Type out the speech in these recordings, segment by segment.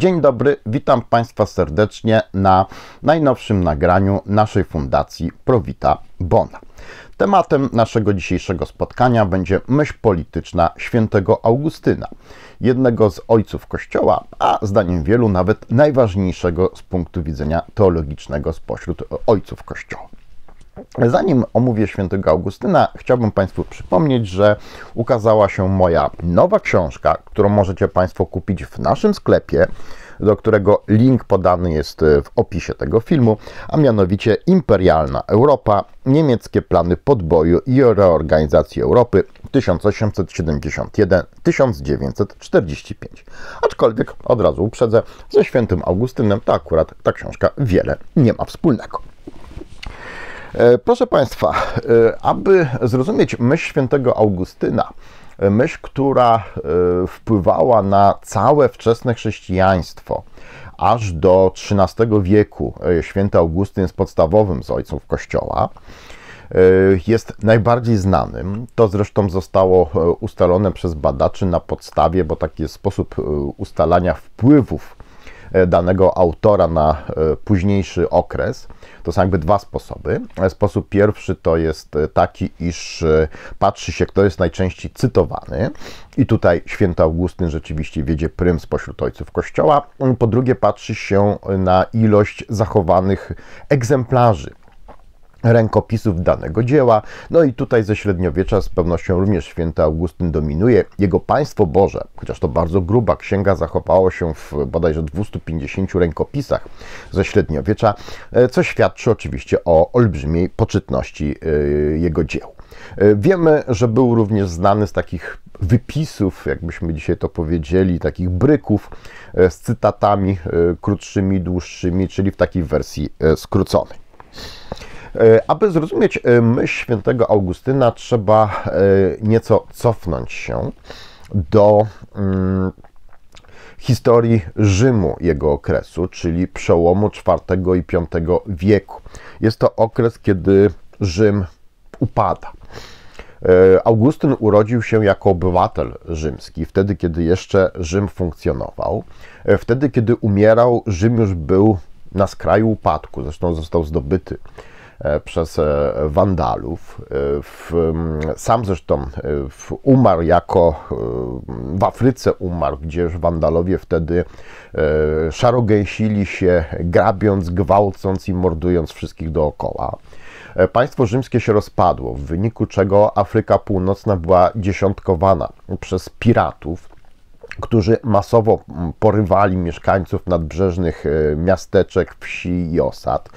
Dzień dobry, witam Państwa serdecznie na najnowszym nagraniu naszej fundacji Provita Bona. Tematem naszego dzisiejszego spotkania będzie myśl polityczna świętego Augustyna, jednego z ojców Kościoła, a zdaniem wielu nawet najważniejszego z punktu widzenia teologicznego spośród ojców Kościoła. Zanim omówię świętego Augustyna, chciałbym Państwu przypomnieć, że ukazała się moja nowa książka, którą możecie Państwo kupić w naszym sklepie, do którego link podany jest e, w opisie tego filmu, a mianowicie Imperialna Europa, niemieckie plany podboju i reorganizacji Europy 1871-1945. Aczkolwiek od razu uprzedzę, ze świętym Augustynem ta akurat ta książka wiele nie ma wspólnego. E, proszę Państwa, e, aby zrozumieć myśl świętego Augustyna, e, myśl, która wpływała na całe wczesne chrześcijaństwo, aż do XIII wieku, święty Augustyn jest podstawowym z ojców Kościoła, jest najbardziej znanym. To zresztą zostało ustalone przez badaczy na podstawie, bo taki jest sposób ustalania wpływów danego autora na późniejszy okres – to są jakby dwa sposoby. Sposób pierwszy to jest e, taki, iż e, patrzy się, kto jest najczęściej cytowany. I tutaj święty Augustyn rzeczywiście wiedzie prym spośród ojców Kościoła. Po drugie patrzy się e, na ilość zachowanych egzemplarzy rękopisów danego dzieła. No i tutaj ze średniowiecza z pewnością również święty Augustyn dominuje. Jego Państwo Boże, chociaż to bardzo gruba księga, zachowało się w bodajże 250 rękopisach ze średniowiecza, e, co świadczy oczywiście o olbrzymiej poczytności e, jego dzieł. E, wiemy, że był również znany z takich wypisów, jakbyśmy dzisiaj to powiedzieli, takich bryków z cytatami krótszymi, dłuższymi, czyli w takiej wersji skróconej. E, aby zrozumieć e, myśl świętego Augustyna, trzeba e, nieco cofnąć się do mm, historii Rzymu jego okresu, czyli przełomu IV i V wieku. Jest to okres, kiedy Rzym upada. Augustyn urodził się jako obywatel rzymski, wtedy kiedy jeszcze Rzym funkcjonował. Wtedy kiedy umierał, Rzym już był na skraju upadku, zresztą został zdobyty E, przez e, wandalów. E, sam zresztą umarł jako, w Afryce umarł, gdzież wandalowie wtedy szarogęsili się, grabiąc, gwałcąc i mordując wszystkich dookoła. Państwo rzymskie się rozpadło, w wyniku czego Afryka Północna była dziesiątkowana przez piratów którzy masowo mm, porywali mieszkańców nadbrzeżnych e, miasteczek, wsi i osad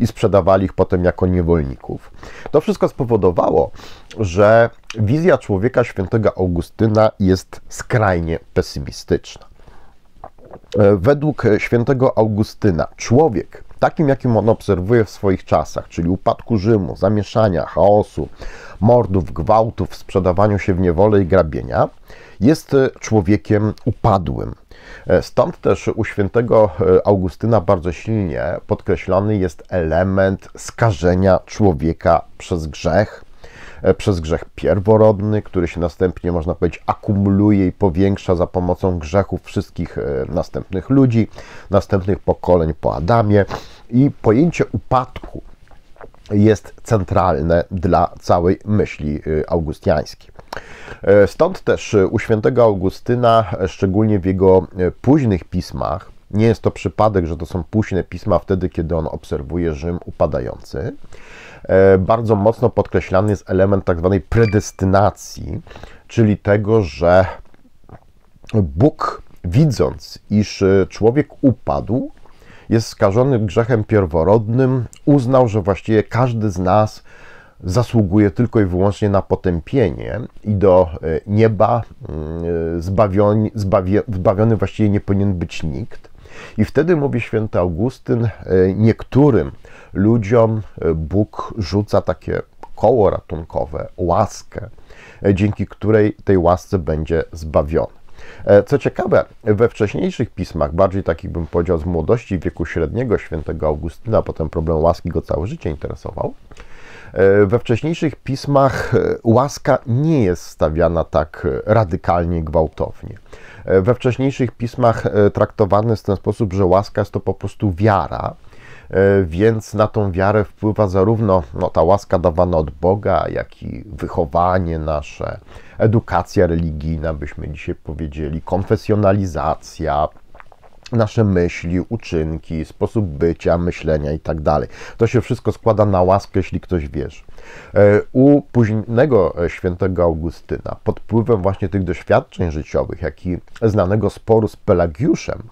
i sprzedawali ich potem jako niewolników. To wszystko spowodowało, że wizja człowieka świętego Augustyna jest skrajnie pesymistyczna. E, według świętego Augustyna człowiek takim, jakim on obserwuje w swoich czasach, czyli upadku Rzymu, zamieszania, chaosu, mordów, gwałtów, sprzedawaniu się w niewolę i grabienia, jest e, człowiekiem upadłym. E, stąd też u świętego e, Augustyna bardzo silnie podkreślony jest element skażenia człowieka przez grzech, E, przez grzech pierworodny, który się następnie, można powiedzieć, akumuluje i powiększa za pomocą grzechów wszystkich e, następnych ludzi, następnych pokoleń po Adamie. I pojęcie upadku jest centralne dla całej myśli e, augustiańskiej. Stąd też u świętego Augustyna, szczególnie w jego późnych pismach, nie jest to przypadek, że to są późne pisma wtedy, kiedy on obserwuje Rzym upadający. E, bardzo mocno podkreślany jest element tak zwanej predestynacji, czyli tego, że Bóg, widząc, iż e, człowiek upadł, jest skażony grzechem pierworodnym, uznał, że właściwie każdy z nas zasługuje tylko i wyłącznie na potępienie i do e, nieba mm, zbawiony, zbawiony właściwie nie powinien być nikt. I wtedy, mówi święty Augustyn, e, niektórym ludziom e, Bóg rzuca takie koło ratunkowe, łaskę, e, dzięki której tej łasce będzie zbawiony. Co ciekawe, we wcześniejszych pismach, bardziej takich bym powiedział z młodości wieku średniego świętego Augustyna, potem problem łaski go całe życie interesował, E, we wcześniejszych pismach e, łaska nie jest stawiana tak e, radykalnie, gwałtownie. We wcześniejszych pismach traktowane jest w ten sposób, że łaska jest to po prostu wiara, więc na tą wiarę wpływa zarówno no, ta łaska dawana od Boga, jak i wychowanie nasze, edukacja religijna, byśmy dzisiaj powiedzieli, konfesjonalizacja, nasze myśli, uczynki, sposób bycia, myślenia itd. Tak to się wszystko składa na łaskę, jeśli ktoś wierzy. E, u późnego e, świętego Augustyna, pod wpływem właśnie tych doświadczeń życiowych, jak i znanego sporu z Pelagiuszem,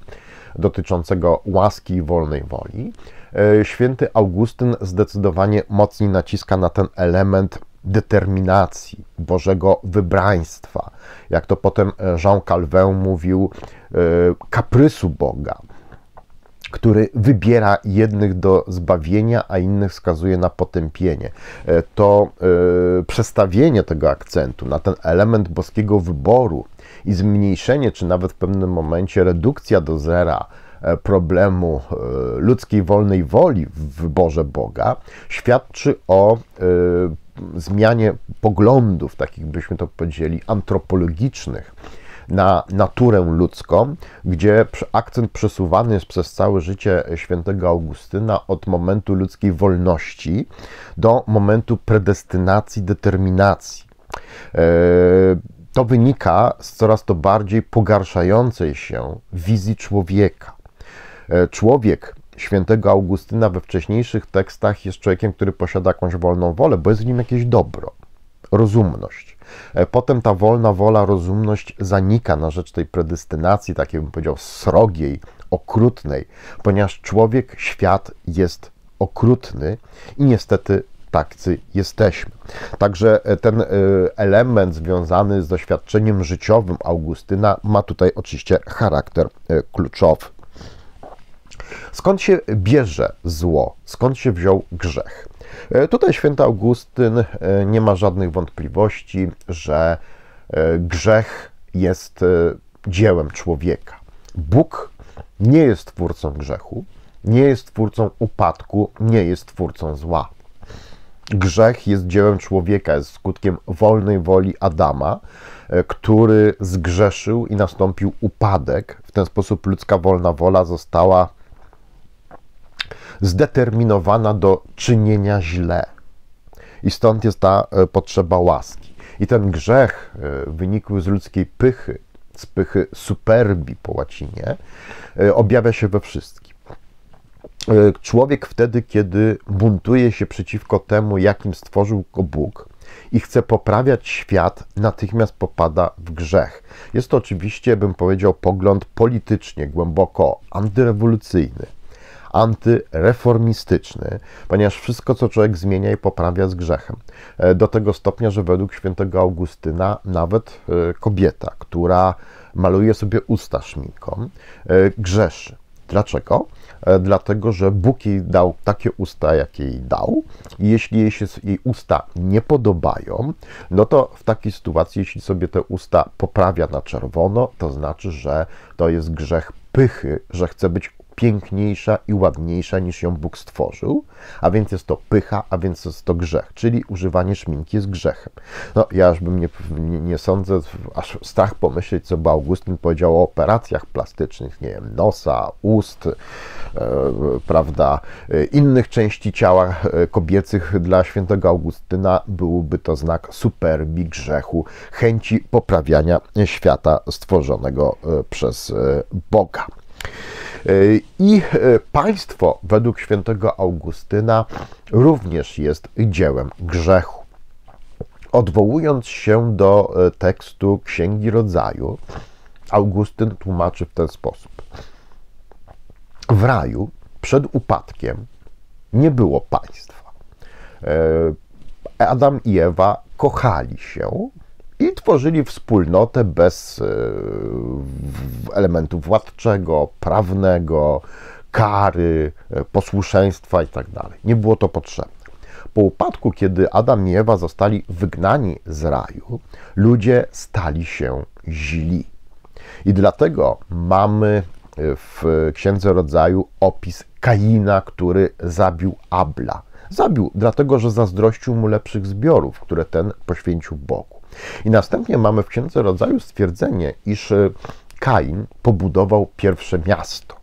dotyczącego łaski i wolnej woli, e, święty Augustyn zdecydowanie mocniej naciska na ten element determinacji, Bożego wybraństwa, jak to potem e, Jean Calvin mówił, e, kaprysu Boga, który wybiera jednych do zbawienia, a innych skazuje na potępienie. E, to przestawienie tego akcentu na ten element boskiego wyboru i zmniejszenie, czy nawet w pewnym momencie redukcja do zera problemu ludzkiej wolnej woli w wyborze Boga, świadczy o zmianie poglądów, takich byśmy to powiedzieli, antropologicznych na naturę ludzką, gdzie akcent przesuwany jest przez całe życie świętego Augustyna od momentu ludzkiej wolności do momentu predestynacji, determinacji. E, to wynika z coraz to bardziej pogarszającej się wizji człowieka. E, człowiek świętego Augustyna we wcześniejszych tekstach jest człowiekiem, który posiada jakąś wolną wolę, bo jest w nim jakieś dobro, rozumność. E, potem ta wolna wola, rozumność zanika na rzecz tej predestynacji, takiej bym powiedział srogiej, okrutnej, ponieważ człowiek, świat jest okrutny i niestety takcy jesteśmy. Także e, ten e, element związany z doświadczeniem życiowym Augustyna ma tutaj oczywiście charakter kluczowy. Skąd się bierze zło? Skąd się wziął grzech? E, tutaj święty Augustyn e, nie ma żadnych wątpliwości, że e, grzech jest dziełem człowieka. Bóg nie jest twórcą grzechu, nie jest twórcą upadku, nie jest twórcą zła. Grzech jest dziełem człowieka, jest skutkiem wolnej woli Adama, który zgrzeszył i nastąpił upadek. W ten sposób ludzka wolna wola została zdeterminowana do czynienia źle. I stąd jest ta e, potrzeba łaski. I ten grzech e, wynikły z ludzkiej pychy, z pychy superbi po łacinie, e, objawia się we wszystkim. Człowiek wtedy, kiedy buntuje się przeciwko temu, jakim stworzył go Bóg, i chce poprawiać świat, natychmiast popada w grzech. Jest to oczywiście, bym powiedział, pogląd politycznie głęboko antyrewolucyjny antyreformistyczny, ponieważ wszystko, co człowiek zmienia i poprawia z grzechem. E, do tego stopnia, że według świętego Augustyna nawet e, kobieta, która maluje sobie usta szminką, e, grzeszy. Dlaczego? Dlatego, że Bóg jej dał takie usta, jakie jej dał. I jeśli jej się jej usta nie podobają, no to w takiej sytuacji, jeśli sobie te usta poprawia na czerwono, to znaczy, że to jest grzech pychy, że chce być piękniejsza i ładniejsza niż ją Bóg stworzył, a więc jest to pycha, a więc jest to grzech, czyli używanie szminki jest grzechem. No, ja aż bym nie, nie, nie sądzę, aż strach pomyśleć, co by Augustyn powiedział o operacjach plastycznych, nie wiem, nosa, ust, e, prawda, e, innych części ciała e, kobiecych dla świętego Augustyna byłby to znak superbi, grzechu, chęci poprawiania świata stworzonego e, przez Boga. E, I e, państwo według świętego Augustyna również jest dziełem grzechu. Odwołując się do e, tekstu Księgi Rodzaju, Augustyn tłumaczy w ten sposób. W raju przed upadkiem nie było państwa. Adam i Ewa kochali się, i tworzyli wspólnotę bez e, elementu władczego, prawnego, kary, e, posłuszeństwa itd. Tak Nie było to potrzebne. Po upadku, kiedy Adam i Ewa zostali wygnani z raju, ludzie stali się źli. I dlatego mamy e, w Księdze Rodzaju opis Kaina, który zabił Abla. Zabił dlatego, że zazdrościł mu lepszych zbiorów, które ten poświęcił Bogu. I następnie mamy w Księdze Rodzaju stwierdzenie, iż e, Kain pobudował pierwsze miasto.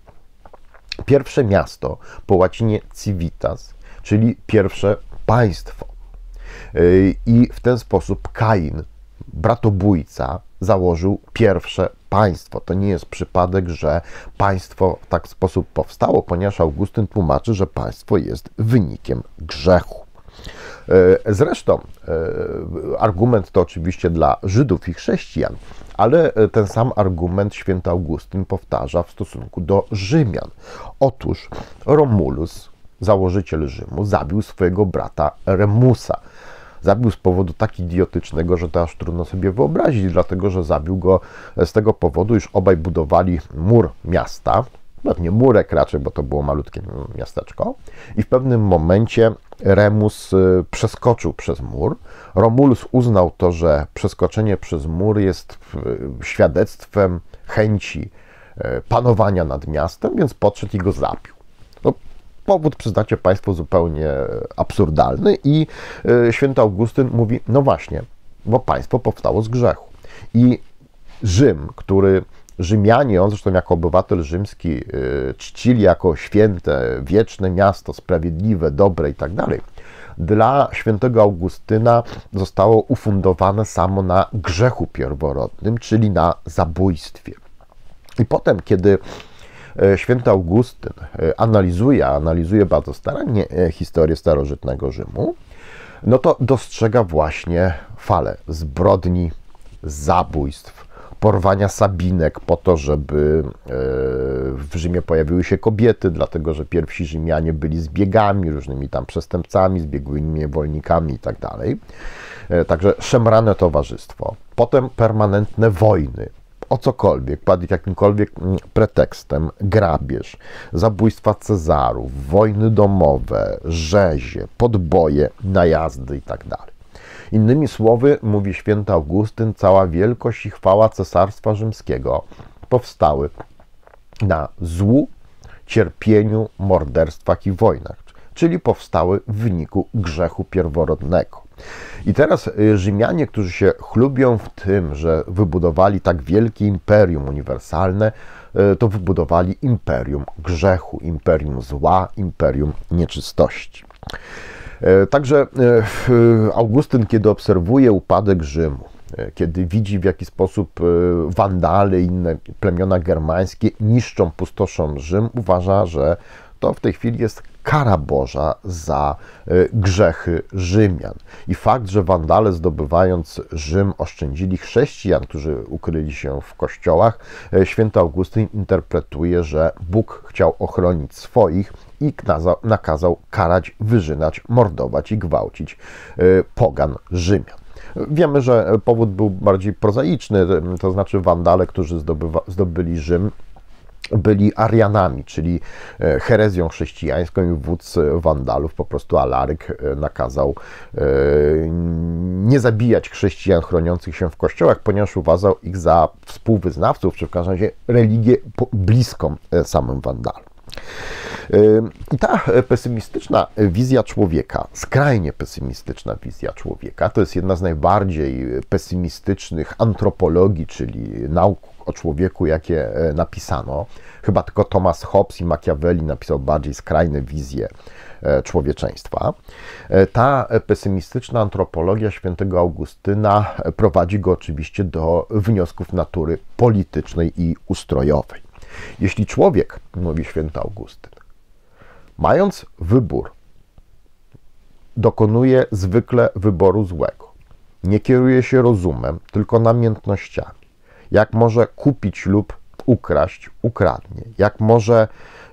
Pierwsze miasto po łacinie civitas, czyli pierwsze państwo. E, I w ten sposób Kain, bratobójca, założył pierwsze państwo. To nie jest przypadek, że państwo w tak sposób powstało, ponieważ Augustyn tłumaczy, że państwo jest wynikiem grzechu. E, zresztą e, argument to oczywiście dla Żydów i chrześcijan, ale e, ten sam argument święty Augustyn powtarza w stosunku do Rzymian. Otóż Romulus, założyciel Rzymu, zabił swojego brata Remusa. Zabił z powodu tak idiotycznego, że to aż trudno sobie wyobrazić, dlatego że zabił go z tego powodu, iż obaj budowali mur miasta, pewnie murek raczej, bo to było malutkie miasteczko. I w pewnym momencie Remus y, przeskoczył przez mur. Romulus uznał to, że przeskoczenie przez mur jest y, świadectwem chęci y, panowania nad miastem, więc podszedł i go zabił. No, powód przyznacie Państwo zupełnie absurdalny i święty Augustyn mówi, no właśnie, bo państwo powstało z grzechu. I Rzym, który Rzymianie, on zresztą jako obywatel rzymski, y, czcili jako święte, wieczne miasto, sprawiedliwe, dobre itd. Tak Dla świętego Augustyna zostało ufundowane samo na grzechu pierworodnym, czyli na zabójstwie. I potem, kiedy e, święty Augustyn e, analizuje, analizuje bardzo starannie e, historię starożytnego Rzymu, no to dostrzega właśnie falę zbrodni, zabójstw, porwania Sabinek po to, żeby e, w Rzymie pojawiły się kobiety, dlatego że pierwsi Rzymianie byli zbiegami, różnymi tam przestępcami, zbiegłymi niewolnikami itd. Tak e, także szemrane towarzystwo. Potem permanentne wojny o cokolwiek, pod jakimkolwiek mm, pretekstem, grabież, zabójstwa Cezarów, wojny domowe, rzezie, podboje, najazdy itd. Tak Innymi słowy, mówi święty Augustyn, cała wielkość i chwała Cesarstwa Rzymskiego powstały na złu, cierpieniu, morderstwach i wojnach, czyli powstały w wyniku grzechu pierworodnego. I teraz y, Rzymianie, którzy się chlubią w tym, że wybudowali tak wielkie imperium uniwersalne, y, to wybudowali imperium grzechu, imperium zła, imperium nieczystości. E, także e, Augustyn, kiedy obserwuje upadek Rzymu, e, kiedy widzi w jaki sposób Wandale i inne plemiona germańskie niszczą, pustoszą Rzym, uważa, że to w tej chwili jest kara Boża za grzechy Rzymian. I fakt, że Wandale zdobywając Rzym oszczędzili chrześcijan, którzy ukryli się w kościołach, święty Augustyn interpretuje, że Bóg chciał ochronić swoich i nakazał karać, wyżynać, mordować i gwałcić e, pogan Rzymia. Wiemy, że powód był bardziej prozaiczny, e, to znaczy wandale, którzy zdobywa, zdobyli Rzym, byli Arianami, czyli e, herezją chrześcijańską i wódz wandalów, po prostu Alaryk nakazał nie zabijać chrześcijan chroniących się w kościołach, ponieważ uważał ich za współwyznawców, czy w każdym razie religię bliską samym wandalom. I ta e, pesymistyczna wizja człowieka, skrajnie pesymistyczna wizja człowieka, to jest jedna z najbardziej e, pesymistycznych antropologii, czyli nauk o człowieku, jakie e, napisano. Chyba tylko Thomas Hobbes i Machiavelli napisał bardziej skrajne wizje człowieczeństwa. Ta pesymistyczna antropologia świętego Augustyna prowadzi go oczywiście do wniosków natury politycznej i ustrojowej. Jeśli człowiek, mówi święty Augustyn, Mając wybór, dokonuje zwykle wyboru złego. Nie kieruje się rozumem, tylko namiętnościami. Jak może kupić lub ukraść, ukradnie. Jak może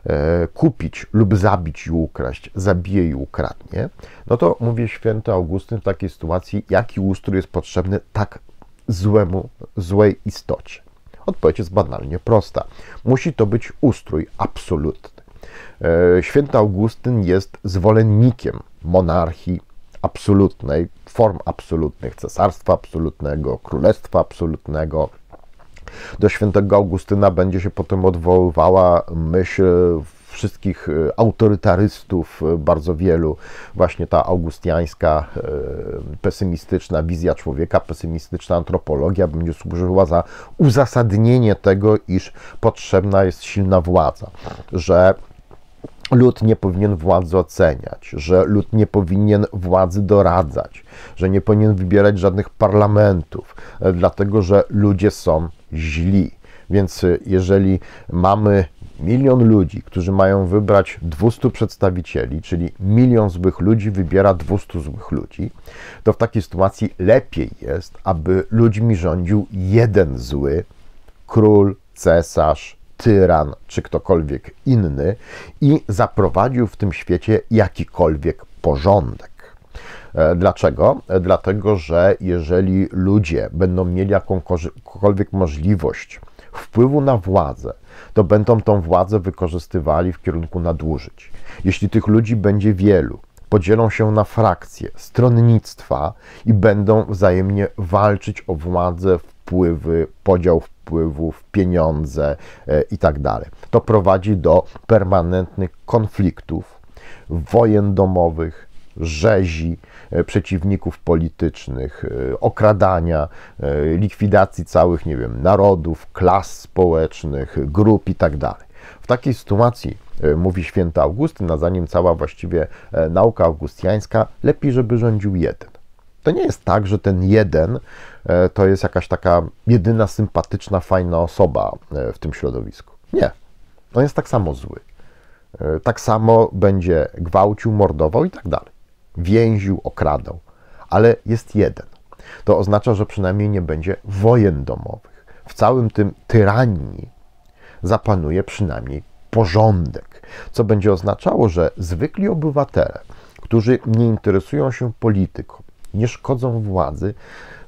e, kupić lub zabić i ukraść, zabije i ukradnie. No to mówi święty Augustyn w takiej sytuacji, jaki ustrój jest potrzebny tak złemu, złej istocie. Odpowiedź jest banalnie prosta. Musi to być ustrój absolutny. E, święty Augustyn jest zwolennikiem monarchii absolutnej, form absolutnych, cesarstwa absolutnego, królestwa absolutnego. Do świętego Augustyna będzie się potem odwoływała myśl wszystkich e, autorytarystów, e, bardzo wielu, właśnie ta augustiańska, pesymistyczna wizja człowieka, pesymistyczna antropologia będzie służyła za uzasadnienie tego, iż potrzebna jest silna władza, że lud nie powinien władzy oceniać, że lud nie powinien władzy doradzać, że nie powinien wybierać żadnych parlamentów, e, dlatego że ludzie są źli. Więc e, jeżeli mamy milion ludzi, którzy mają wybrać 200 przedstawicieli, czyli milion złych ludzi wybiera 200 złych ludzi, to w takiej sytuacji lepiej jest, aby ludźmi rządził jeden zły król, cesarz, tyran czy ktokolwiek inny i zaprowadził w tym świecie jakikolwiek porządek. E, dlaczego? E, dlatego, że jeżeli ludzie będą mieli jakąkolwiek możliwość wpływu na władzę, to będą tą władzę wykorzystywali w kierunku nadużyć. Jeśli tych ludzi będzie wielu, podzielą się na frakcje, stronnictwa i będą wzajemnie walczyć o władzę w wpływy, podział wpływów, pieniądze e, i tak dalej. To prowadzi do permanentnych konfliktów, wojen domowych, rzezi e, przeciwników politycznych, e, okradania, likwidacji całych, nie wiem, narodów, klas społecznych, grup i tak dalej. W takiej sytuacji mówi święty Augustyn, a zanim cała właściwie nauka augustiańska, lepiej, żeby rządził jeden. To nie jest tak, że ten jeden E, to jest jakaś taka jedyna sympatyczna, fajna osoba e, w tym środowisku. Nie. On jest tak samo zły. E, tak samo będzie gwałcił, mordował i tak dalej. Więził, okradał. Ale jest jeden. To oznacza, że przynajmniej nie będzie wojen domowych. W całym tym tyranii zapanuje przynajmniej porządek, co będzie oznaczało, że zwykli obywatele, którzy nie interesują się polityką, nie szkodzą władzy,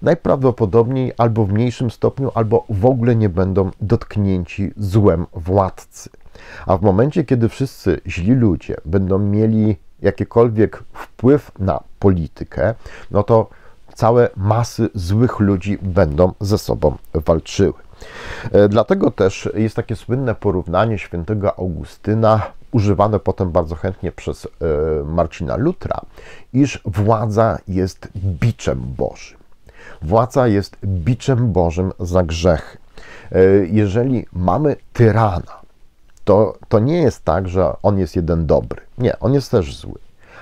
najprawdopodobniej albo w mniejszym stopniu, albo w ogóle nie będą dotknięci złem władcy. A w momencie, kiedy wszyscy źli ludzie będą mieli jakikolwiek wpływ na politykę, no to całe masy złych ludzi będą ze sobą walczyły. E, dlatego też jest takie słynne porównanie świętego Augustyna używane potem bardzo chętnie przez e, Marcina Lutra, iż władza jest biczem Bożym. Władza jest biczem Bożym za grzechy. E, jeżeli mamy tyrana, to, to nie jest tak, że on jest jeden dobry. Nie, on jest też zły,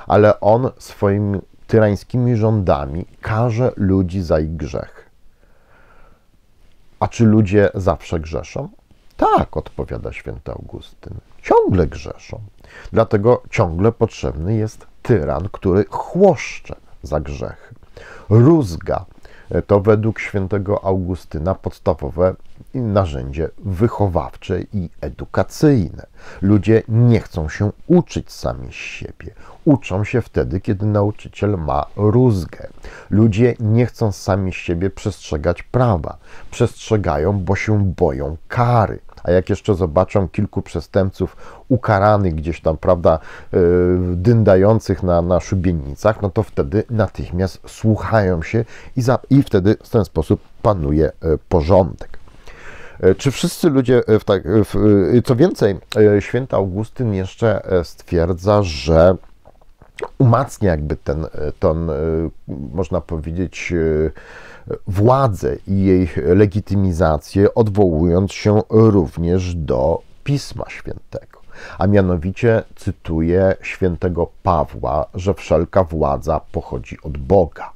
ale on swoimi tyrańskimi rządami każe ludzi za ich grzech. A czy ludzie zawsze grzeszą? Tak, odpowiada święty Augustyn, ciągle grzeszą. Dlatego ciągle potrzebny jest tyran, który chłoszcze za grzechy, rózga E, to według świętego Augustyna podstawowe narzędzie wychowawcze i edukacyjne. Ludzie nie chcą się uczyć sami z siebie. Uczą się wtedy, kiedy nauczyciel ma rózgę. Ludzie nie chcą sami z siebie przestrzegać prawa. Przestrzegają, bo się boją kary a jak jeszcze zobaczą kilku przestępców ukaranych gdzieś tam, prawda, e, dyndających na, na szubienicach, no to wtedy natychmiast słuchają się i, za, i wtedy w ten sposób panuje e, porządek. E, czy wszyscy ludzie, w tak, w, co więcej, święty Augustyn jeszcze stwierdza, że umacnia jakby ten, ten można powiedzieć, władzę i jej legitymizację, odwołując się również do Pisma Świętego. A mianowicie cytuję świętego Pawła, że wszelka władza pochodzi od Boga.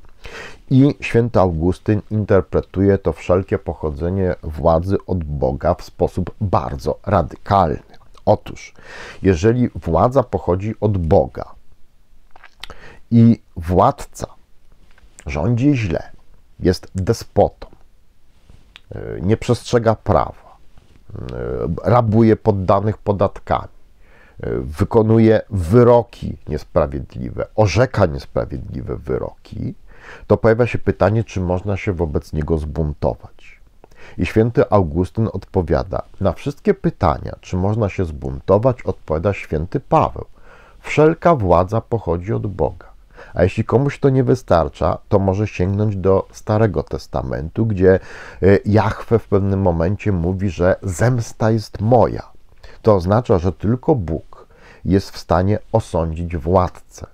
I święty Augustyn interpretuje to wszelkie pochodzenie władzy od Boga w sposób bardzo radykalny. Otóż, jeżeli władza pochodzi od Boga i władca rządzi źle, jest despotą, e, nie przestrzega prawa, e, rabuje poddanych podatkami, e, wykonuje wyroki niesprawiedliwe, orzeka niesprawiedliwe wyroki, to pojawia się pytanie, czy można się wobec niego zbuntować. I święty Augustyn odpowiada: Na wszystkie pytania, czy można się zbuntować, odpowiada święty Paweł: Wszelka władza pochodzi od Boga. A jeśli komuś to nie wystarcza, to może sięgnąć do Starego Testamentu, gdzie y, Jahwe w pewnym momencie mówi, że zemsta jest moja. To oznacza, że tylko Bóg jest w stanie osądzić władcę.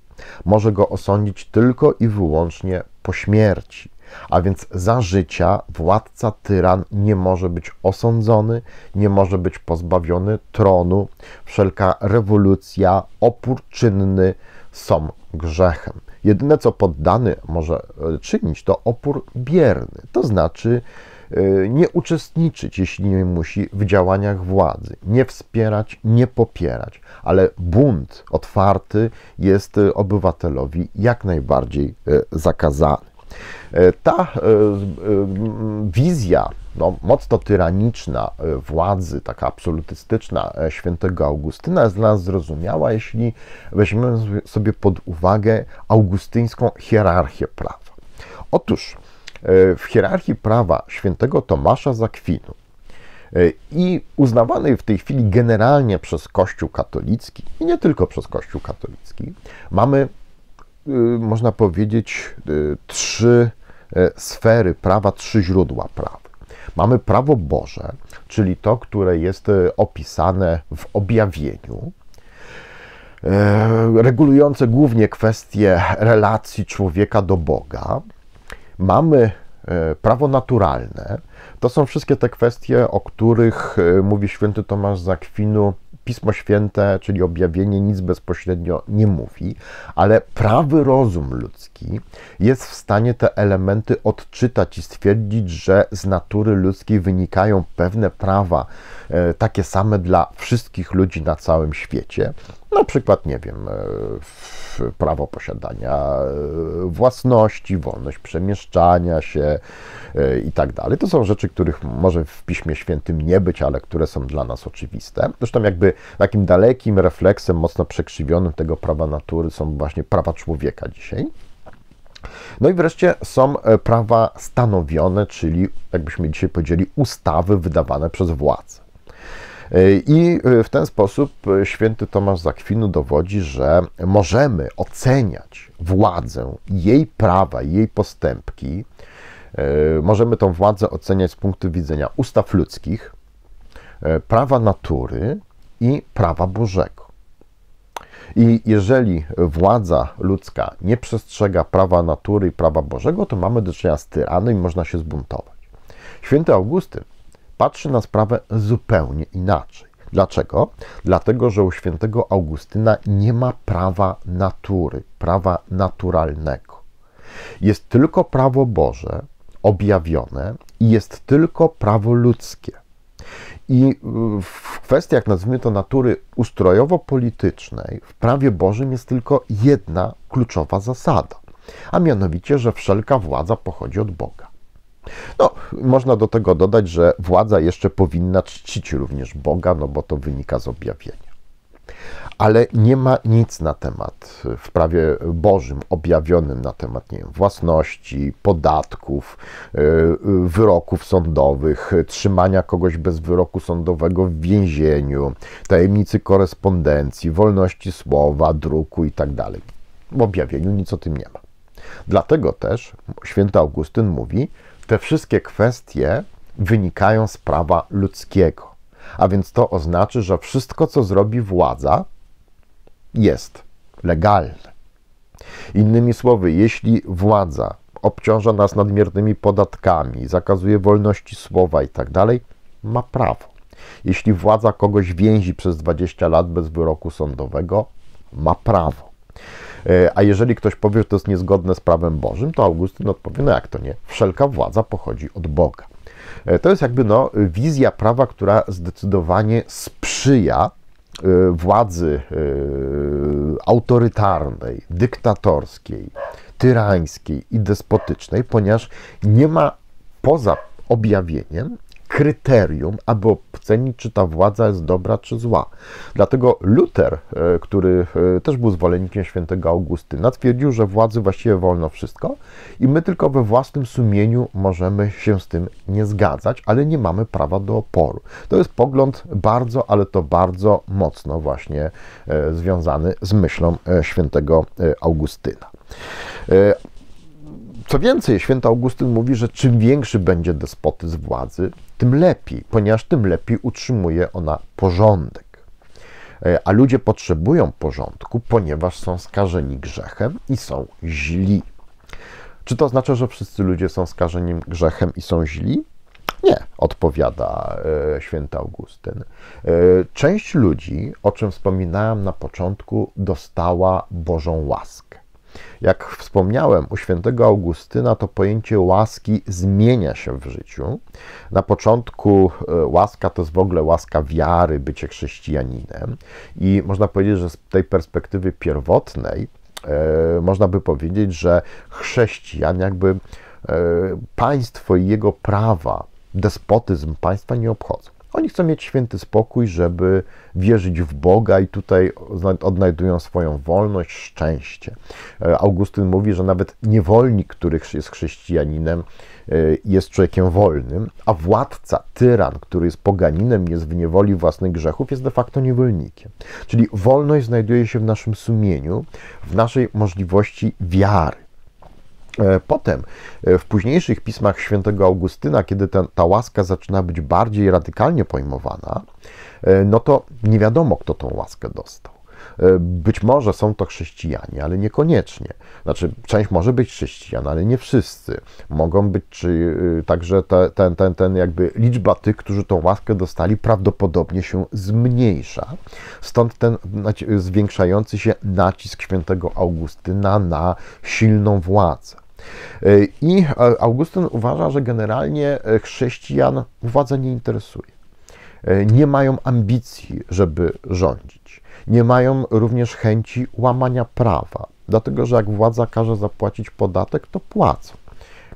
Może go osądzić tylko i wyłącznie po śmierci. A więc za życia władca tyran nie może być osądzony, nie może być pozbawiony tronu. Wszelka rewolucja, opór czynny, są grzechem. Jedyne, co poddany może e, czynić, to opór bierny, to znaczy e, nie uczestniczyć, jeśli nie musi, w działaniach władzy, nie wspierać, nie popierać, ale bunt otwarty jest e, obywatelowi jak najbardziej zakazany. E, ta e, e, wizja no, mocno tyraniczna władzy, taka absolutystyczna świętego Augustyna jest dla nas zrozumiała, jeśli weźmiemy sobie pod uwagę augustyńską hierarchię prawa. Otóż w hierarchii prawa świętego Tomasza Zakwinu i uznawanej w tej chwili generalnie przez Kościół katolicki i nie tylko przez Kościół katolicki, mamy Y, można powiedzieć, y, trzy e, sfery prawa, trzy źródła prawa. Mamy prawo Boże, czyli to, które jest e, opisane w objawieniu, e, regulujące głównie kwestie relacji człowieka do Boga. Mamy prawo naturalne. To są wszystkie te kwestie, o których mówi święty Tomasz Zakwinu, Pismo Święte, czyli objawienie, nic bezpośrednio nie mówi, ale prawy rozum ludzki jest w stanie te elementy odczytać i stwierdzić, że z natury ludzkiej wynikają pewne prawa, E, takie same dla wszystkich ludzi na całym świecie. Na przykład, nie wiem, e, prawo posiadania e, własności, wolność przemieszczania się i tak dalej. To są rzeczy, których może w Piśmie Świętym nie być, ale które są dla nas oczywiste. Zresztą jakby takim dalekim refleksem, mocno przekrzywionym tego prawa natury są właśnie prawa człowieka dzisiaj. No i wreszcie są prawa stanowione, czyli jakbyśmy dzisiaj powiedzieli, ustawy wydawane przez władze. E, I e, w ten sposób e, święty Tomasz Zakwinu dowodzi, że możemy oceniać władzę, jej prawa, jej postępki. Możemy tą władzę oceniać z punktu widzenia ustaw ludzkich, prawa natury i prawa Bożego. I jeżeli władza ludzka nie przestrzega prawa natury i prawa Bożego, to mamy do czynienia z tyranem i można się zbuntować. Święty Augustyn patrzy na sprawę zupełnie inaczej. Dlaczego? Dlatego, że u świętego Augustyna nie ma prawa natury, prawa naturalnego. Jest tylko prawo Boże objawione i jest tylko prawo ludzkie. I y, w kwestiach, nazwijmy to, natury ustrojowo-politycznej, w prawie Bożym jest tylko jedna kluczowa zasada, a mianowicie, że wszelka władza pochodzi od Boga. No, można do tego dodać, że władza jeszcze powinna czcić również Boga, no bo to wynika z objawienia. Ale nie ma nic na temat y, w prawie Bożym objawionym na temat nie wiem, własności, podatków, y, y, wyroków sądowych, trzymania kogoś bez wyroku sądowego w więzieniu, tajemnicy korespondencji, wolności słowa, druku itd. Tak w objawieniu nic o tym nie ma. Dlatego też święty Augustyn mówi, te wszystkie kwestie wynikają z prawa ludzkiego. A więc to oznacza, że wszystko, co zrobi władza, jest legalne. Innymi słowy, jeśli władza obciąża nas nadmiernymi podatkami, zakazuje wolności słowa itd., tak ma prawo. Jeśli władza kogoś więzi przez 20 lat bez wyroku sądowego, ma prawo. E, a jeżeli ktoś powie, że to jest niezgodne z prawem Bożym, to Augustyn odpowie, no jak to nie? Wszelka władza pochodzi od Boga. E, to jest jakby no, wizja prawa, która zdecydowanie sprzyja e, władzy autorytarnej, dyktatorskiej, tyrańskiej i despotycznej, ponieważ nie ma poza objawieniem kryterium, aby ocenić, czy ta władza jest dobra, czy zła. Dlatego Luther, e, który e, też był zwolennikiem świętego Augustyna, twierdził, że władzy właściwie wolno wszystko i my tylko we własnym sumieniu możemy się z tym nie zgadzać, ale nie mamy prawa do oporu. To jest pogląd bardzo, ale to bardzo mocno właśnie e, związany z myślą świętego Augustyna. Co więcej, święty Augustyn mówi, że czym większy będzie despotyzm władzy, tym lepiej, ponieważ tym lepiej utrzymuje ona porządek. E, a ludzie potrzebują porządku, ponieważ są skażeni grzechem i są źli. Czy to oznacza, że wszyscy ludzie są skażeni grzechem i są źli? Nie, odpowiada e, święty Augustyn. E, część ludzi, o czym wspominałem na początku, dostała Bożą łaskę. Jak wspomniałem, u świętego Augustyna to pojęcie łaski zmienia się w życiu. Na początku e, łaska to jest w ogóle łaska wiary, bycie chrześcijaninem i można powiedzieć, że z tej perspektywy pierwotnej e, można by powiedzieć, że chrześcijan jakby e, państwo i jego prawa, despotyzm państwa nie obchodzą. Oni chcą mieć święty spokój, żeby wierzyć w Boga i tutaj odnajdują swoją wolność, szczęście. E, Augustyn mówi, że nawet niewolnik, który jest chrześcijaninem, e, jest człowiekiem wolnym, a władca, tyran, który jest poganinem, jest w niewoli własnych grzechów, jest de facto niewolnikiem. Czyli wolność znajduje się w naszym sumieniu, w naszej możliwości wiary. E, potem e, w późniejszych pismach świętego Augustyna, kiedy ta, ta łaska zaczyna być bardziej radykalnie pojmowana, e, no to nie wiadomo, kto tą łaskę dostał. Być może są to chrześcijanie, ale niekoniecznie. Znaczy, część może być chrześcijan, ale nie wszyscy. Mogą być czy, y, także te, ten, ten, ten jakby liczba tych, którzy tą łaskę dostali, prawdopodobnie się zmniejsza. Stąd ten zwiększający się nacisk świętego Augustyna na silną władzę. E, I e, Augustyn uważa, że generalnie e, chrześcijan władza nie interesuje. Nie mają ambicji, żeby rządzić. Nie mają również chęci łamania prawa, dlatego że jak władza każe zapłacić podatek, to płacą.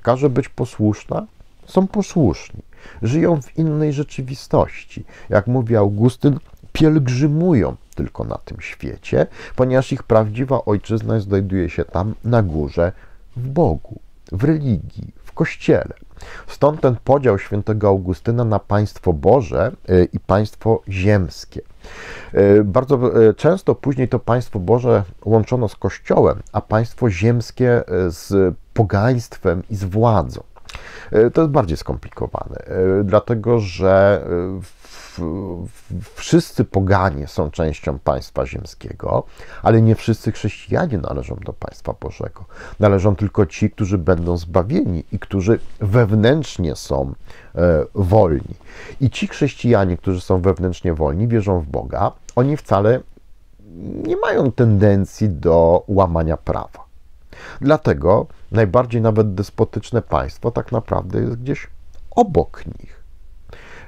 Każe być posłuszna, są posłuszni. Żyją w innej rzeczywistości. Jak mówi Augustyn, pielgrzymują tylko na tym świecie, ponieważ ich prawdziwa ojczyzna znajduje się tam na górze w Bogu, w religii, w Kościele. Stąd ten podział świętego Augustyna na państwo Boże e, i państwo ziemskie. E, bardzo e, często później to państwo Boże łączono z Kościołem, a państwo ziemskie z pogaństwem i z władzą. To jest bardziej skomplikowane, dlatego że w wszyscy poganie są częścią państwa ziemskiego, ale nie wszyscy chrześcijanie należą do państwa Bożego. Należą tylko ci, którzy będą zbawieni i którzy wewnętrznie są e, wolni. I ci chrześcijanie, którzy są wewnętrznie wolni, wierzą w Boga, oni wcale nie mają tendencji do łamania prawa. Dlatego najbardziej nawet despotyczne państwo tak naprawdę jest gdzieś obok nich.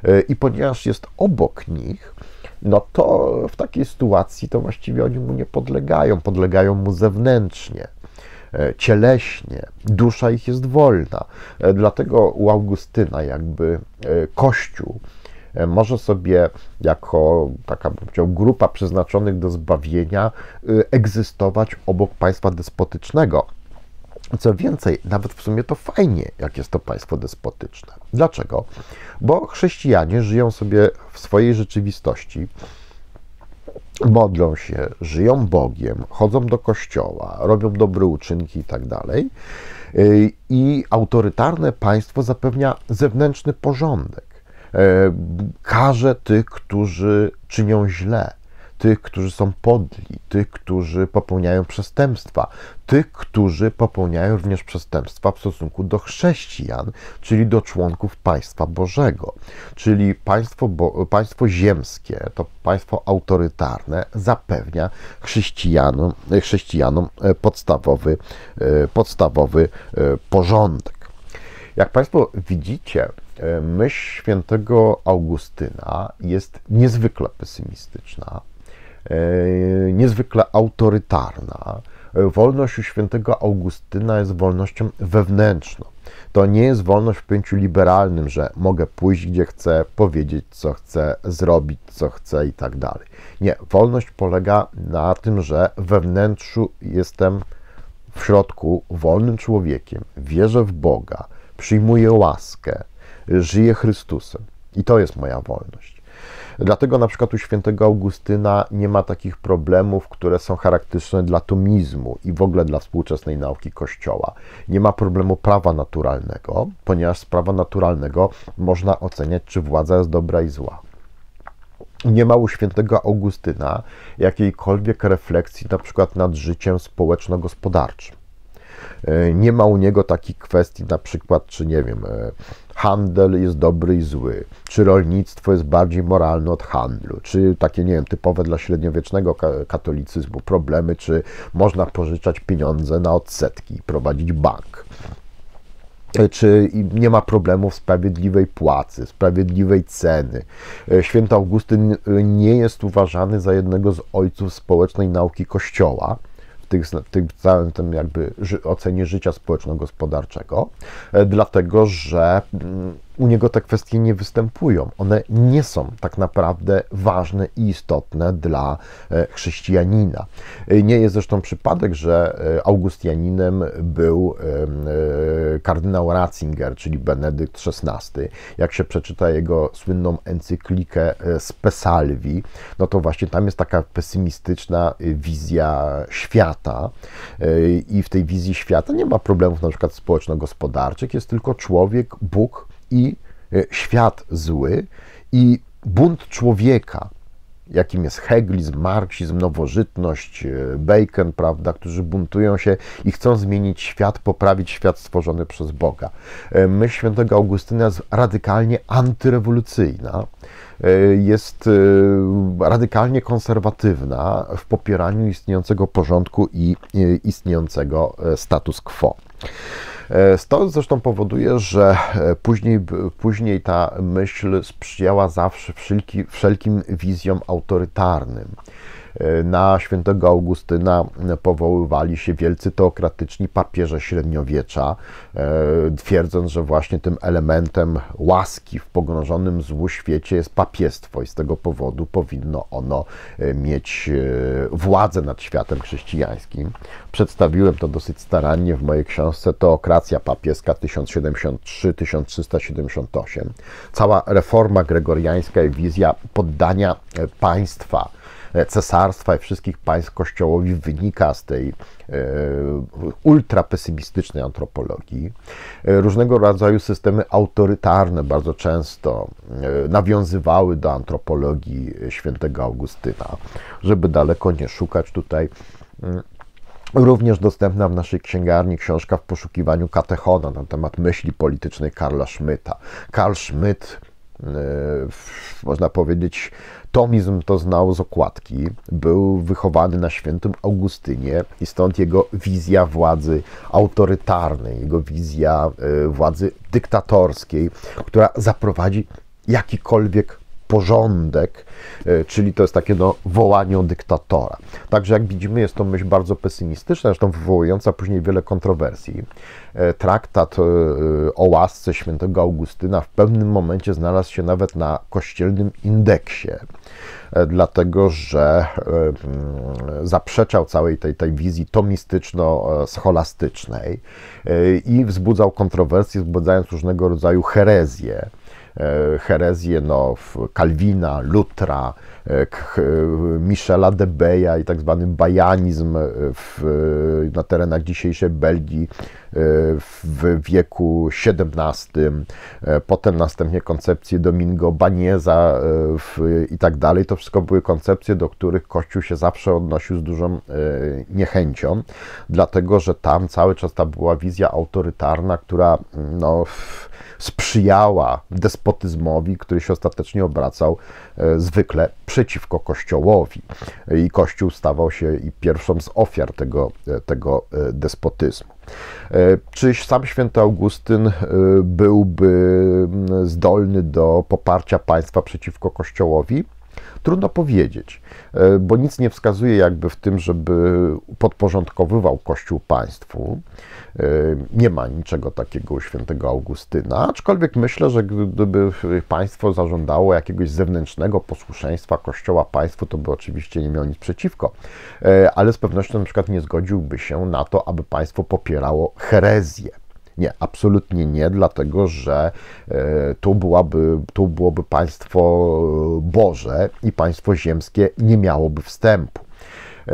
E, I ponieważ jest obok nich, no to w takiej sytuacji to właściwie oni mu nie podlegają, podlegają mu zewnętrznie e, cieleśnie, dusza ich jest wolna. E, dlatego u Augustyna jakby Kościół może sobie jako taka powiedział, grupa przeznaczonych do zbawienia egzystować obok państwa despotycznego co więcej, nawet w sumie to fajnie, jak jest to państwo despotyczne. Dlaczego? Bo chrześcijanie żyją sobie w swojej rzeczywistości, modlą się, żyją Bogiem, chodzą do kościoła, robią dobre uczynki itd. Tak I autorytarne państwo zapewnia zewnętrzny porządek, e, karze tych, którzy czynią źle tych, którzy są podli, tych, którzy popełniają przestępstwa, tych, którzy popełniają również przestępstwa w stosunku do chrześcijan, czyli do członków państwa Bożego. Czyli państwo, bo, państwo ziemskie, to państwo autorytarne zapewnia chrześcijanom, chrześcijanom e, podstawowy, e, podstawowy e, porządek. Jak Państwo widzicie, myśl świętego Augustyna jest niezwykle pesymistyczna. E, niezwykle autorytarna. E, wolność u świętego Augustyna jest wolnością wewnętrzną. To nie jest wolność w pojęciu liberalnym, że mogę pójść gdzie chcę, powiedzieć co chcę, zrobić co chcę i tak dalej. Nie, wolność polega na tym, że we wnętrzu jestem w środku wolnym człowiekiem, wierzę w Boga, przyjmuję łaskę, żyję Chrystusem. I to jest moja wolność. Dlatego na przykład u świętego Augustyna nie ma takich problemów, które są charakterystyczne dla tomizmu i w ogóle dla współczesnej nauki Kościoła. Nie ma problemu prawa naturalnego, ponieważ z prawa naturalnego można oceniać, czy władza jest dobra i zła nie ma u świętego Augustyna jakiejkolwiek refleksji na przykład nad życiem społeczno-gospodarczym. E, nie ma u niego takich kwestii, na przykład, czy nie wiem, e, handel jest dobry i zły, czy rolnictwo jest bardziej moralne od handlu, czy takie, nie wiem, typowe dla średniowiecznego katolicyzmu problemy, czy można pożyczać pieniądze na odsetki i prowadzić bank e, czy nie ma problemów sprawiedliwej płacy, sprawiedliwej ceny. Święty Augustyn nie jest uważany za jednego z ojców społecznej nauki Kościoła tych, tych tym jakby ży, ocenie życia społeczno-gospodarczego, e, dlatego że mm, u niego te kwestie nie występują. One nie są tak naprawdę ważne i istotne dla e, chrześcijanina. E, nie jest zresztą przypadek, że e, Augustianinem był kardynał Ratzinger, czyli Benedykt XVI. Jak się przeczyta jego słynną encyklikę Spesalvi, no to właśnie tam jest taka pesymistyczna wizja świata i w tej wizji świata nie ma problemów na przykład społeczno-gospodarczych, jest tylko człowiek, Bóg, i e, świat zły i bunt człowieka, jakim jest heglizm, marksizm, nowożytność, e, Bacon, prawda, którzy buntują się i chcą zmienić świat, poprawić świat stworzony przez Boga. E, myśl świętego Augustyna jest radykalnie antyrewolucyjna, jest radykalnie konserwatywna w popieraniu istniejącego porządku i istniejącego status quo. E, to zresztą powoduje, że e, później, później ta myśl sprzyjała zawsze wszelki, wszelkim wizjom autorytarnym. E, na świętego Augustyna powoływali się wielcy teokratyczni papieże średniowiecza, e, twierdząc, że właśnie tym elementem łaski w pogrążonym złu świecie jest papiestwo i z tego powodu powinno ono e, mieć władzę nad światem chrześcijańskim. Przedstawiłem to dosyć starannie w mojej książce Teokracja papieska 1073-1378. Cała reforma gregoriańska i wizja poddania państwa E, cesarstwa i wszystkich państw kościołowi wynika z tej e, ultrapesymistycznej antropologii. E, różnego rodzaju systemy autorytarne bardzo często nawiązywały do antropologii świętego Augustyna, żeby daleko nie szukać tutaj mm, Również dostępna w naszej księgarni książka w poszukiwaniu katechona na temat myśli politycznej Karla Schmidta. Karl Schmidt, można powiedzieć, Tomizm to znał z okładki, był wychowany na świętym Augustynie i stąd jego wizja władzy autorytarnej, jego wizja y, władzy dyktatorskiej, która zaprowadzi jakikolwiek porządek, e, czyli to jest takie no, wołanie o dyktatora. Także jak widzimy, jest to myśl bardzo pesymistyczna, zresztą wywołująca później wiele kontrowersji. E, traktat e, o łasce świętego Augustyna w pewnym momencie znalazł się nawet na kościelnym indeksie, dlatego że mm, zaprzeczał całej tej, tej wizji tomistyczno-scholastycznej i wzbudzał kontrowersje, wzbudzając różnego rodzaju herezje E, herezje no, Kalwina, Lutra, e, e, Michela de Beja i tak zwany bajanizm w, na terenach dzisiejszej Belgii w wieku XVII, potem następnie koncepcje Domingo Banieza i tak dalej. To wszystko były koncepcje, do których Kościół się zawsze odnosił z dużą niechęcią, dlatego że tam cały czas ta była wizja autorytarna, która no, w, sprzyjała despotyzmowi, który się ostatecznie obracał e, zwykle przeciwko Kościołowi. I Kościół stawał się i pierwszą z ofiar tego, e, tego e, despotyzmu. Czyś sam święty Augustyn byłby zdolny do poparcia państwa przeciwko Kościołowi? Trudno powiedzieć, bo nic nie wskazuje jakby w tym, żeby podporządkowywał Kościół państwu. Y, nie ma niczego takiego u świętego Augustyna, aczkolwiek myślę, że gdyby państwo zażądało jakiegoś zewnętrznego posłuszeństwa kościoła państwu, to by oczywiście nie miał nic przeciwko, y, ale z pewnością na przykład nie zgodziłby się na to, aby państwo popierało herezję. Nie, absolutnie nie, dlatego że y, tu, byłaby, tu byłoby państwo Boże i państwo ziemskie nie miałoby wstępu. E,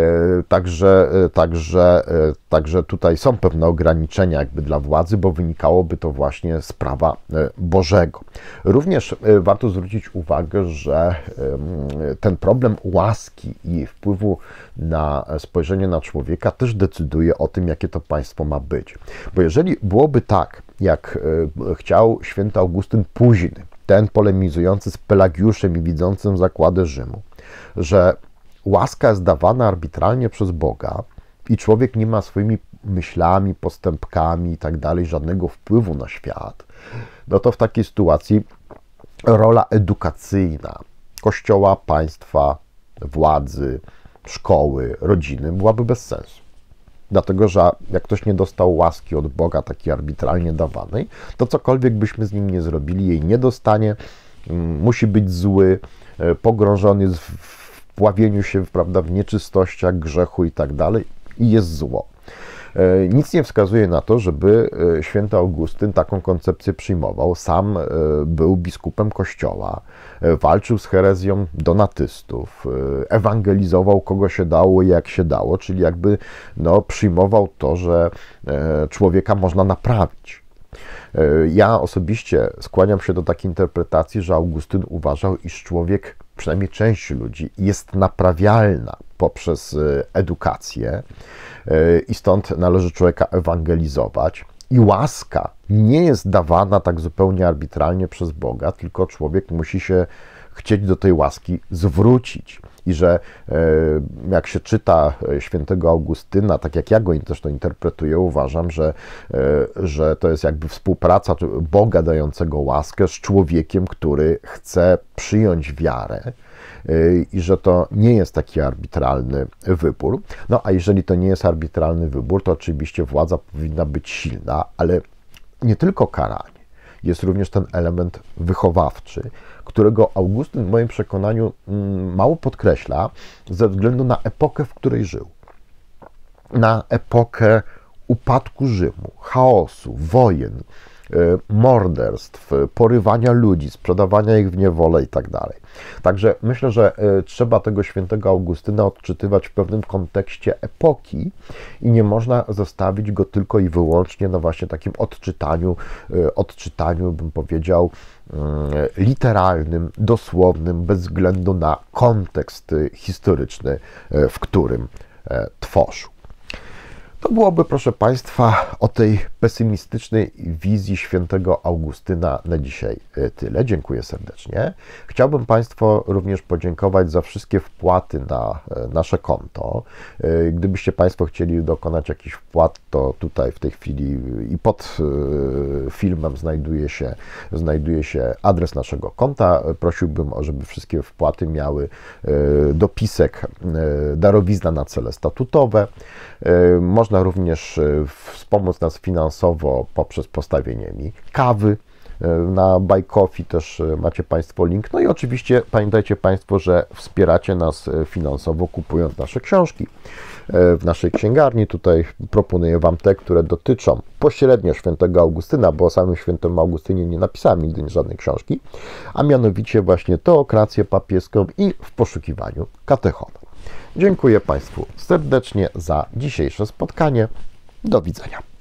także, e, także, e, także tutaj są pewne ograniczenia jakby dla władzy, bo wynikałoby to właśnie z prawa Bożego. Również warto zwrócić uwagę, że ten problem łaski i wpływu na spojrzenie na człowieka też decyduje o tym, jakie to państwo ma być. Bo jeżeli byłoby tak, jak chciał święty Augustyn Późny, ten polemizujący z Pelagiuszem i widzącym zakłady Rzymu, że łaska jest dawana arbitralnie przez Boga i człowiek nie ma swoimi myślami, postępkami i tak dalej żadnego wpływu na świat, no to w takiej sytuacji rola edukacyjna kościoła, państwa, władzy, szkoły, rodziny byłaby bez sensu. Dlatego, że jak ktoś nie dostał łaski od Boga takiej arbitralnie dawanej, to cokolwiek byśmy z nim nie zrobili, jej nie dostanie, mm, musi być zły, e, pogrążony w pławieniu się prawda, w nieczystościach, grzechu i tak dalej, i jest zło. E, nic nie wskazuje na to, żeby e, święty Augustyn taką koncepcję przyjmował. Sam e, był biskupem kościoła, walczył z herezją donatystów, ewangelizował kogo się dało i jak się dało, czyli jakby no, przyjmował to, że człowieka można naprawić. Ja osobiście skłaniam się do takiej interpretacji, że Augustyn uważał, iż człowiek przynajmniej część ludzi, jest naprawialna poprzez e, edukację e, i stąd należy człowieka ewangelizować. I łaska nie jest dawana tak zupełnie arbitralnie przez Boga, tylko człowiek musi się chcieć do tej łaski zwrócić i że e, jak się czyta e, świętego Augustyna, tak jak ja go też to interpretuję, uważam, że, e, że to jest jakby współpraca Boga dającego łaskę z człowiekiem, który chce przyjąć wiarę i że to nie jest taki arbitralny wybór. No a jeżeli to nie jest arbitralny wybór, to oczywiście władza powinna być silna, ale nie tylko karanie. Jest również ten element wychowawczy, którego Augustyn w moim przekonaniu mm, mało podkreśla ze względu na epokę, w której żył. Na epokę upadku Rzymu, chaosu, wojen, Y, morderstw, y, porywania ludzi, sprzedawania ich w niewolę i tak dalej. Także myślę, że y, trzeba tego świętego Augustyna odczytywać w pewnym kontekście epoki i nie można zostawić go tylko i wyłącznie na właśnie takim odczytaniu, odczytaniu bym powiedział, literalnym, dosłownym, bez względu na kontekst historyczny, w którym e, tworzył. To byłoby, proszę Państwa, o tej pesymistycznej wizji świętego Augustyna na dzisiaj e, tyle. Dziękuję serdecznie. Chciałbym Państwu również podziękować za wszystkie wpłaty na e, nasze konto. E, gdybyście Państwo chcieli dokonać jakichś wpłat, to tutaj w tej chwili i pod filmem znajduje się, znajduje się adres naszego konta. Prosiłbym, żeby wszystkie wpłaty miały dopisek darowizna na cele statutowe. Można można również e, wspomóc nas finansowo poprzez postawienie mi kawy. E, na Buy Coffee też e, macie Państwo link. No i oczywiście pamiętajcie Państwo, że wspieracie nas finansowo kupując nasze książki. W naszej księgarni tutaj proponuję Wam te, które dotyczą pośrednio świętego Augustyna, bo o samym świętym Augustynie nie napisałem nigdy żadnej książki, a mianowicie właśnie Teokrację papieską i w poszukiwaniu katechonów. Dziękuję Państwu serdecznie za dzisiejsze spotkanie. Do widzenia.